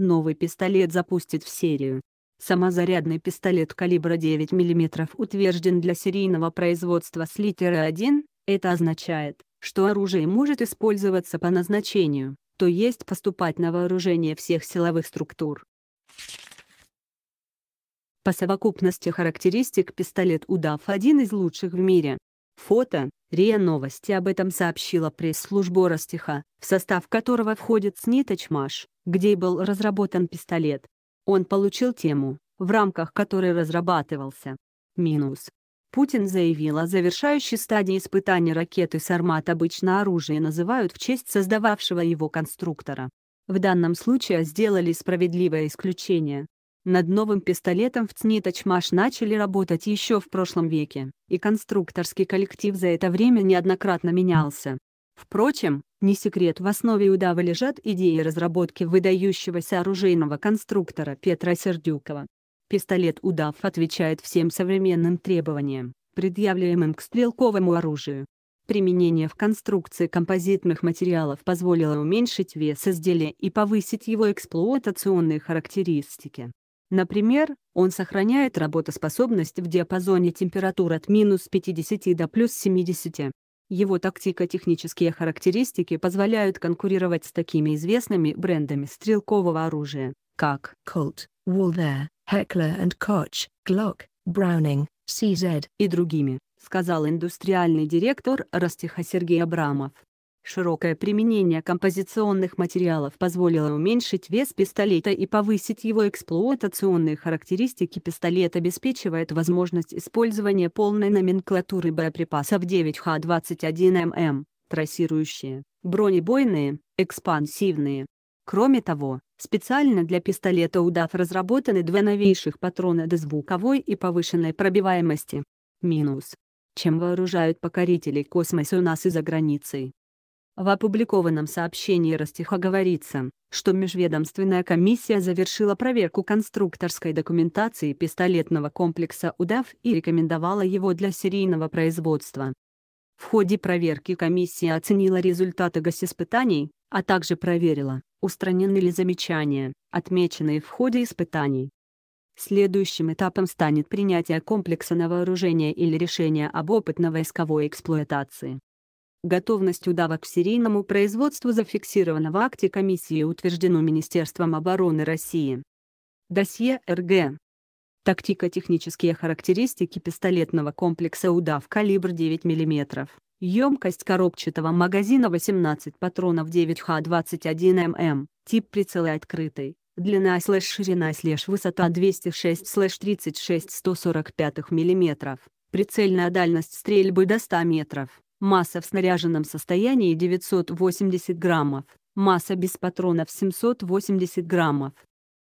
Новый пистолет запустит в серию. Самозарядный пистолет калибра 9 мм утвержден для серийного производства с литеры 1, это означает, что оружие может использоваться по назначению, то есть поступать на вооружение всех силовых структур. По совокупности характеристик пистолет «Удав» один из лучших в мире. Фото РИА Новости об этом сообщила пресс-служба Ростиха, в состав которого входит СНИТОЧМАШ, где и был разработан пистолет. Он получил тему, в рамках которой разрабатывался. Минус. Путин заявил о завершающей стадии испытаний ракеты «Сармат» обычно оружие называют в честь создававшего его конструктора. В данном случае сделали справедливое исключение, над новым пистолетом в ЦНИТОЧМАШ начали работать еще в прошлом веке, и конструкторский коллектив за это время неоднократно менялся. Впрочем, не секрет, в основе удава лежат идеи разработки выдающегося оружейного конструктора Петра Сердюкова. Пистолет «Удав» отвечает всем современным требованиям, предъявляемым к стрелковому оружию. Применение в конструкции композитных материалов позволило уменьшить вес изделия и повысить его эксплуатационные характеристики. Например, он сохраняет работоспособность в диапазоне температур от минус 50 до плюс 70. Его тактико-технические характеристики позволяют конкурировать с такими известными брендами стрелкового оружия, как Colt, Walther, Heckler Koch, Glock, Browning, CZ и другими, сказал индустриальный директор Ростиха Сергей Абрамов. Широкое применение композиционных материалов позволило уменьшить вес пистолета и повысить его эксплуатационные характеристики. Пистолет обеспечивает возможность использования полной номенклатуры боеприпасов 9Х21ММ, трассирующие, бронебойные, экспансивные. Кроме того, специально для пистолета УДАФ разработаны два новейших патрона звуковой и повышенной пробиваемости. Минус. Чем вооружают покорителей космоса у нас и за границей? В опубликованном сообщении Растиха говорится, что Межведомственная комиссия завершила проверку конструкторской документации пистолетного комплекса «Удав» и рекомендовала его для серийного производства. В ходе проверки комиссия оценила результаты госиспытаний, а также проверила, устранены ли замечания, отмеченные в ходе испытаний. Следующим этапом станет принятие комплекса на вооружение или решение об опытно-войсковой эксплуатации. Готовность удавок к серийному производству зафиксирована в акте комиссии, и утверждено Министерством обороны России. Досье РГ. Тактико-технические характеристики пистолетного комплекса «Удав» калибр 9 мм. Емкость коробчатого магазина 18 патронов 9Х21 мм. Тип прицела открытый. Длина слэш ширина слэш высота 206 слэш 36 145 мм. Прицельная дальность стрельбы до 100 метров масса в снаряженном состоянии 980 граммов, масса без патронов 780 граммов,